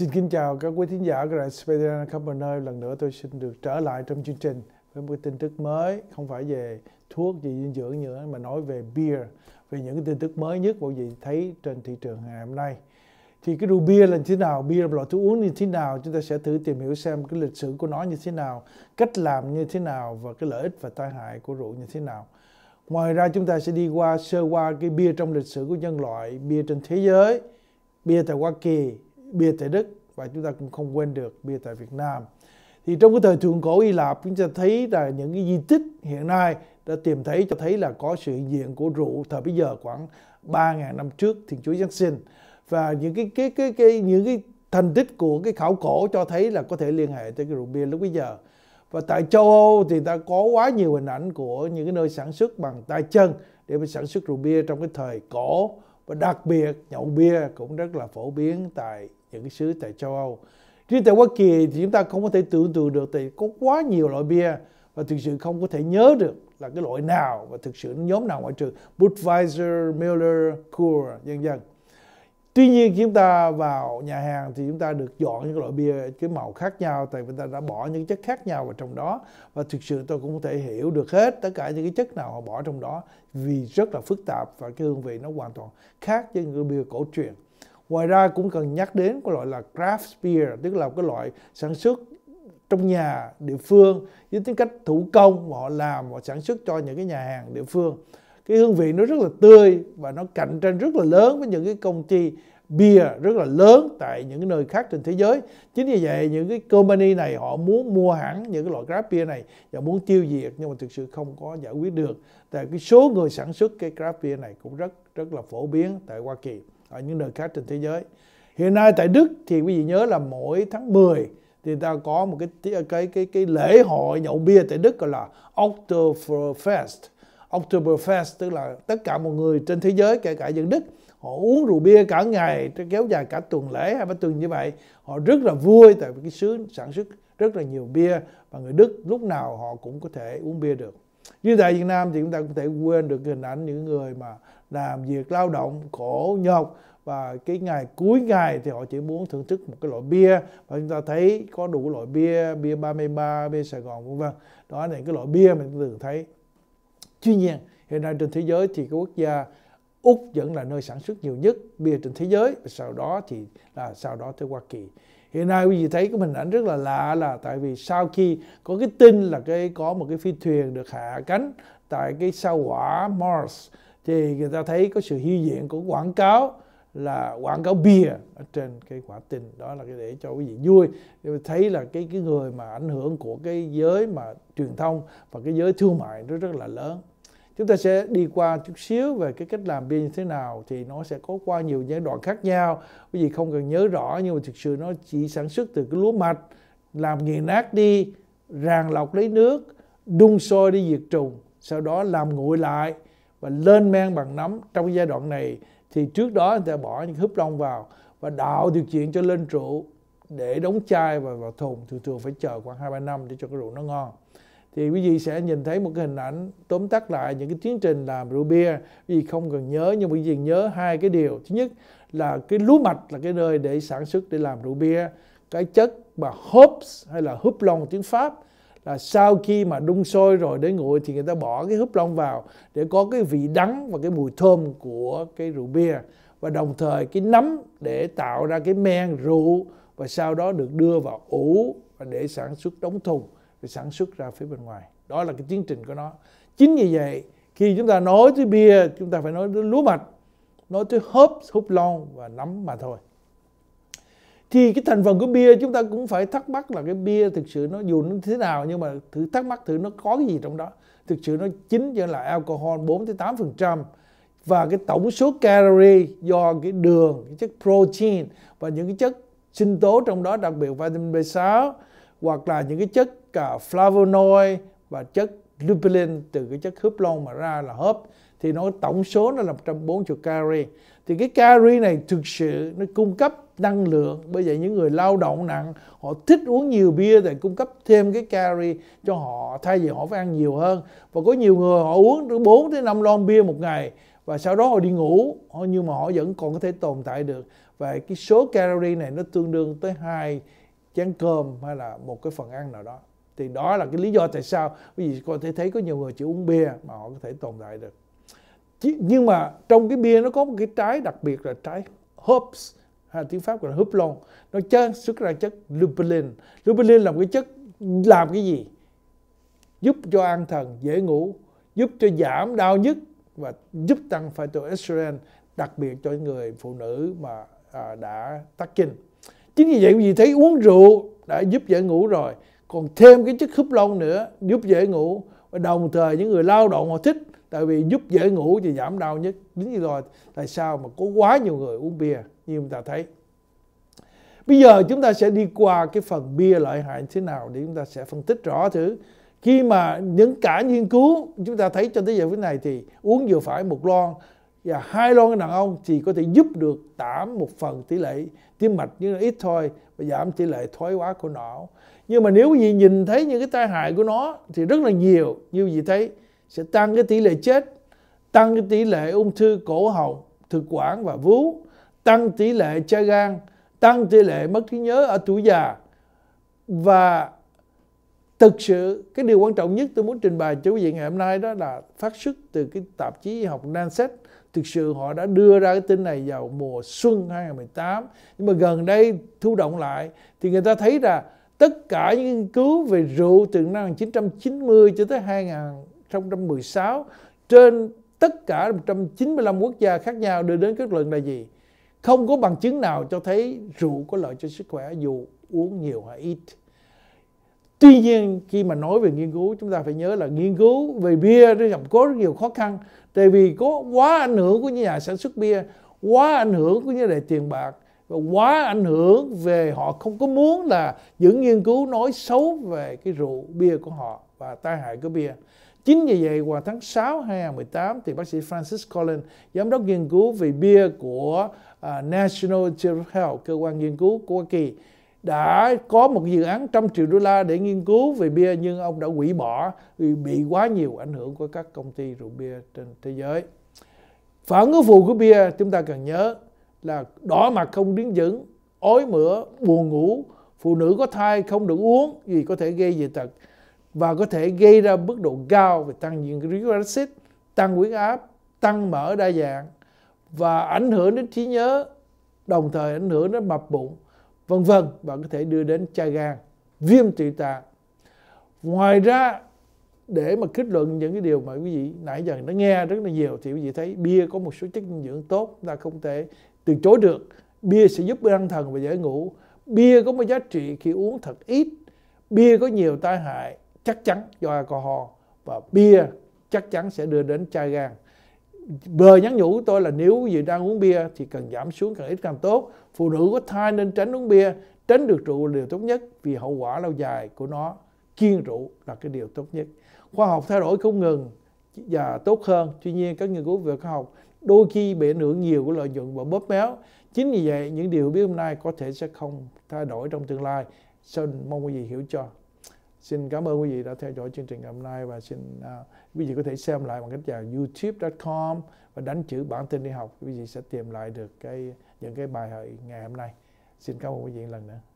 Xin kính chào các quý thính giả của Space khắp mọi nơi. Lần nữa tôi xin được trở lại trong chương trình với một tin tức mới, không phải về thuốc, về dinh dưỡng nữa mà nói về beer, về những cái tin tức mới nhất mọi gì thấy trên thị trường ngày hôm nay. Thì cái rượu bia là như thế nào, bia là loại thức uống như thế nào, chúng ta sẽ thử tìm hiểu xem cái lịch sử của nó như thế nào, cách làm như thế nào và cái lợi ích và tai hại của rượu như thế nào. Ngoài ra chúng ta sẽ đi qua sơ qua cái bia trong lịch sử của nhân loại, bia trên thế giới, bia tại Hoa Kỳ, bia tại Đức và chúng ta cũng không quên được bia tại Việt Nam. Thì trong cái thời thượng cổ Hy Lạp chúng ta thấy là những cái di tích hiện nay đã tìm thấy cho thấy là có sự diện của rượu thời bây giờ khoảng 3.000 năm trước Thiên Chúa Giáng sinh và những cái cái cái, cái những cái thành tích của cái khảo cổ cho thấy là có thể liên hệ tới cái rượu bia lúc bây giờ và tại châu Âu thì ta có quá nhiều hình ảnh của những cái nơi sản xuất bằng tay chân để mà sản xuất rượu bia trong cái thời cổ và đặc biệt nhậu bia cũng rất là phổ biến tại những xứ tại châu Âu riêng tại Hoa Kỳ thì chúng ta không có thể tưởng tượng được thì có quá nhiều loại bia và thực sự không có thể nhớ được là cái loại nào và thực sự nhóm nào ngoại trừ Budweiser, Miller, Coors, vân vân Tuy nhiên chúng ta vào nhà hàng thì chúng ta được dọn những loại bia cái màu khác nhau tại vì ta đã bỏ những chất khác nhau vào trong đó và thực sự tôi cũng có thể hiểu được hết tất cả những cái chất nào họ bỏ trong đó vì rất là phức tạp và cái hương vị nó hoàn toàn khác với những bia cổ truyền. Ngoài ra cũng cần nhắc đến cái loại là craft beer tức là cái loại sản xuất trong nhà địa phương với tính cách thủ công mà họ làm và sản xuất cho những cái nhà hàng địa phương cái hương vị nó rất là tươi và nó cạnh tranh rất là lớn với những cái công ty bia rất là lớn tại những nơi khác trên thế giới chính vì vậy những cái company này họ muốn mua hẳn những cái loại craft beer này và muốn tiêu diệt nhưng mà thực sự không có giải quyết được tại cái số người sản xuất cái craft beer này cũng rất rất là phổ biến tại Hoa Kỳ ở những nơi khác trên thế giới hiện nay tại Đức thì quý vị nhớ là mỗi tháng 10 thì ta có một cái cái cái cái lễ hội nhậu bia tại Đức gọi là Oktoberfest Oktoberfest tức là tất cả mọi người trên thế giới kể cả dân Đức họ uống rượu bia cả ngày kéo dài cả tuần lễ hai ba tuần như vậy họ rất là vui tại vì cái xứ sản xuất rất là nhiều bia và người Đức lúc nào họ cũng có thể uống bia được như tại Việt Nam thì chúng ta cũng thể quên được hình ảnh những người mà làm việc lao động khổ nhọc và cái ngày cuối ngày thì họ chỉ muốn thưởng thức một cái loại bia và chúng ta thấy có đủ loại bia bia 33 bia Sài Gòn vân vân đó là những cái loại bia mình thường thấy Tuy nhiên, hiện nay trên thế giới thì cái quốc gia Úc vẫn là nơi sản xuất nhiều nhất bia trên thế giới, sau đó thì là sau đó tới Hoa Kỳ. Hiện nay quý vị thấy cái hình ảnh rất là lạ là tại vì sau khi có cái tin là cái có một cái phi thuyền được hạ cánh tại cái sao hỏa Mars thì người ta thấy có sự hiện diện của quảng cáo là quảng cáo bia ở trên cái quả tin đó là cái để cho quý vị vui để thấy là cái cái người mà ảnh hưởng của cái giới mà truyền thông và cái giới thương mại nó rất là lớn chúng ta sẽ đi qua chút xíu về cái cách làm bia như thế nào thì nó sẽ có qua nhiều giai đoạn khác nhau quý vị không cần nhớ rõ nhưng mà thực sự nó chỉ sản xuất từ cái lúa mạch làm nghiền nát đi ràng lọc lấy nước đun sôi đi diệt trùng sau đó làm nguội lại và lên men bằng nấm trong giai đoạn này thì trước đó người ta bỏ những húp lông vào và đạo điều kiện cho lên rượu để đóng chai và vào thùng thường thường phải chờ khoảng hai ba năm để cho cái rượu nó ngon thì quý vị sẽ nhìn thấy một cái hình ảnh tóm tắt lại những cái tiến trình làm rượu bia quý vị không cần nhớ nhưng quý vị nhớ hai cái điều thứ nhất là cái lúa mạch là cái nơi để sản xuất để làm rượu bia cái chất mà hops hay là húp lon tiếng pháp là sau khi mà đun sôi rồi để nguội thì người ta bỏ cái húp lon vào để có cái vị đắng và cái mùi thơm của cái rượu bia và đồng thời cái nấm để tạo ra cái men rượu và sau đó được đưa vào ủ và để sản xuất đóng thùng rồi sản xuất ra phía bên ngoài đó là cái tiến trình của nó chính vì vậy khi chúng ta nói tới bia chúng ta phải nói tới lúa mạch nói tới hớp húp lon và nấm mà thôi thì cái thành phần của bia chúng ta cũng phải thắc mắc là cái bia thực sự nó dù nó thế nào nhưng mà thử thắc mắc thử nó có cái gì trong đó thực sự nó chính cho là alcohol 4 tới 8 phần trăm và cái tổng số calorie do cái đường cái chất protein và những cái chất sinh tố trong đó đặc biệt vitamin B6 hoặc là những cái chất cả flavonoid và chất lupulin từ cái chất húp lon mà ra là hớp thì nó tổng số nó là 140 calorie thì cái calorie này thực sự nó cung cấp năng lượng bởi vậy những người lao động nặng họ thích uống nhiều bia để cung cấp thêm cái calorie cho họ thay vì họ phải ăn nhiều hơn và có nhiều người họ uống từ 4 tới 5 lon bia một ngày và sau đó họ đi ngủ nhưng mà họ vẫn còn có thể tồn tại được và cái số calorie này nó tương đương tới hai chén cơm hay là một cái phần ăn nào đó thì đó là cái lý do tại sao bởi vì có thể thấy có nhiều người chỉ uống bia mà họ có thể tồn tại được nhưng mà trong cái bia nó có một cái trái đặc biệt là trái hops hay tiếng pháp gọi là lon nó chất xuất ra chất lupulin lupulin là một cái chất làm cái gì giúp cho an thần dễ ngủ giúp cho giảm đau nhức và giúp tăng phytoestrogen đặc biệt cho người phụ nữ mà à, đã tắc kinh chính vì vậy quý vị thấy uống rượu đã giúp dễ ngủ rồi còn thêm cái chất húp lông nữa giúp dễ ngủ và đồng thời những người lao động họ thích tại vì giúp dễ ngủ thì giảm đau nhất đến như rồi tại sao mà có quá nhiều người uống bia như chúng ta thấy bây giờ chúng ta sẽ đi qua cái phần bia lợi hại thế nào để chúng ta sẽ phân tích rõ thử khi mà những cả nghiên cứu chúng ta thấy cho tới giờ phút này thì uống vừa phải một lon và hai lon đàn ông thì có thể giúp được giảm một phần tỷ lệ tim mạch nhưng ít thôi và giảm tỷ lệ thoái hóa của não nhưng mà nếu gì nhìn thấy những cái tai hại của nó thì rất là nhiều như quý thấy sẽ tăng cái tỷ lệ chết tăng cái tỷ lệ ung thư cổ họng thực quản và vú tăng tỷ lệ chai gan tăng tỷ lệ mất trí nhớ ở tuổi già và thực sự cái điều quan trọng nhất tôi muốn trình bày cho quý vị ngày hôm nay đó là phát xuất từ cái tạp chí y học Lancet thực sự họ đã đưa ra cái tin này vào mùa xuân 2018 nhưng mà gần đây thu động lại thì người ta thấy là tất cả những nghiên cứu về rượu từ năm 1990 cho tới 2016 trên tất cả 195 quốc gia khác nhau đưa đến kết luận là gì? Không có bằng chứng nào cho thấy rượu có lợi cho sức khỏe dù uống nhiều hay ít. Tuy nhiên khi mà nói về nghiên cứu chúng ta phải nhớ là nghiên cứu về bia gặp có rất nhiều khó khăn tại vì có quá ảnh hưởng của nhà sản xuất bia, quá ảnh hưởng của vấn đề tiền bạc và quá ảnh hưởng về họ không có muốn là những nghiên cứu nói xấu về cái rượu bia của họ và tai hại của bia. Chính vì vậy vào tháng 6 2018 thì bác sĩ Francis Collins, giám đốc nghiên cứu về bia của uh, National Geographic Health, cơ quan nghiên cứu của Hoa Kỳ, đã có một dự án trăm triệu đô la để nghiên cứu về bia nhưng ông đã hủy bỏ vì bị quá nhiều ảnh hưởng của các công ty rượu bia trên thế giới. Phản ứng phụ của bia chúng ta cần nhớ là đỏ mặt không đứng vững ói mửa buồn ngủ phụ nữ có thai không được uống vì có thể gây dị tật và có thể gây ra mức độ cao về tăng diện uric acid tăng huyết áp tăng mỡ đa dạng và ảnh hưởng đến trí nhớ đồng thời ảnh hưởng đến mập bụng vân vân và có thể đưa đến chai gan viêm tụy tạng. ngoài ra để mà kết luận những cái điều mà quý vị nãy giờ đã nghe rất là nhiều thì quý vị thấy bia có một số chất dinh dưỡng tốt ta không thể từ chối được bia sẽ giúp an thần và dễ ngủ bia có một giá trị khi uống thật ít bia có nhiều tai hại chắc chắn do alcohol và bia chắc chắn sẽ đưa đến chai gan bờ nhắn nhủ tôi là nếu gì đang uống bia thì cần giảm xuống càng ít càng tốt phụ nữ có thai nên tránh uống bia tránh được rượu là điều tốt nhất vì hậu quả lâu dài của nó kiêng rượu là cái điều tốt nhất khoa học thay đổi không ngừng và tốt hơn tuy nhiên các nghiên cứu về khoa học đôi khi bị ảnh hưởng nhiều của lợi nhuận và bóp méo chính vì vậy những điều biết hôm nay có thể sẽ không thay đổi trong tương lai xin mong quý vị hiểu cho xin cảm ơn quý vị đã theo dõi chương trình ngày hôm nay và xin uh, quý vị có thể xem lại bằng cách vào youtube.com và đánh chữ bản tin đi học quý vị sẽ tìm lại được cái những cái bài hỏi ngày hôm nay xin cảm ơn quý vị lần nữa